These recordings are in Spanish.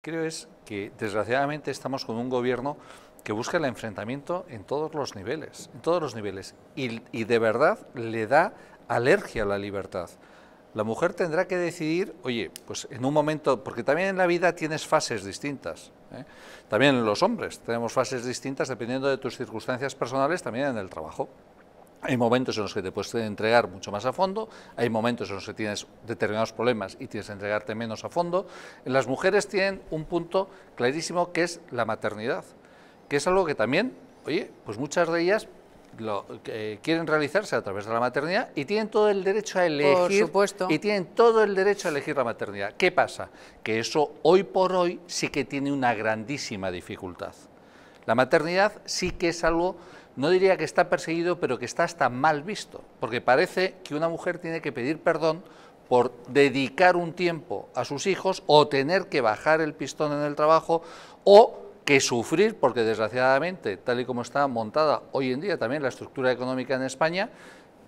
Creo es que desgraciadamente estamos con un gobierno que busca el enfrentamiento en todos los niveles, en todos los niveles, y, de verdad le da alergia a la libertad. La mujer tendrá que decidir, oye, pues en un momento, porque también en la vida tienes fases distintas. ¿eh? También los hombres tenemos fases distintas dependiendo de tus circunstancias personales, también en el trabajo. Hay momentos en los que te puedes entregar mucho más a fondo, hay momentos en los que tienes determinados problemas y tienes que entregarte menos a fondo. Las mujeres tienen un punto clarísimo que es la maternidad, que es algo que también, oye, pues muchas de ellas lo, eh, quieren realizarse a través de la maternidad y tienen todo el derecho a elegir. Y tienen todo el derecho a elegir la maternidad. ¿Qué pasa? Que eso hoy por hoy sí que tiene una grandísima dificultad. La maternidad sí que es algo, no diría que está perseguido, pero que está hasta mal visto, porque parece que una mujer tiene que pedir perdón por dedicar un tiempo a sus hijos o tener que bajar el pistón en el trabajo o que sufrir, porque desgraciadamente, tal y como está montada hoy en día también la estructura económica en España,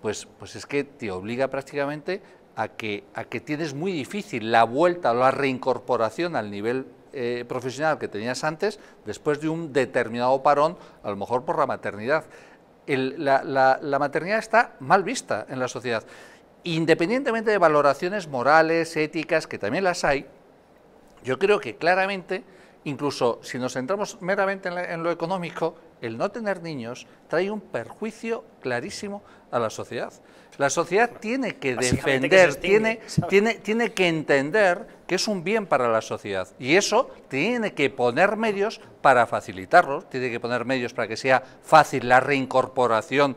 pues, pues es que te obliga prácticamente a que, a que tienes muy difícil la vuelta o la reincorporación al nivel eh, profesional que tenías antes después de un determinado parón, a lo mejor por la maternidad. la, la maternidad está mal vista en la sociedad. Independientemente de valoraciones morales, éticas, que también las hay, yo creo que claramente Incluso si nos centramos meramente en, lo económico, el no tener niños trae un perjuicio clarísimo a la sociedad. La sociedad tiene que defender, tiene, tiene, tiene que entender que es un bien para la sociedad. Y eso tiene que poner medios para facilitarlo, tiene que poner medios para que sea fácil la reincorporación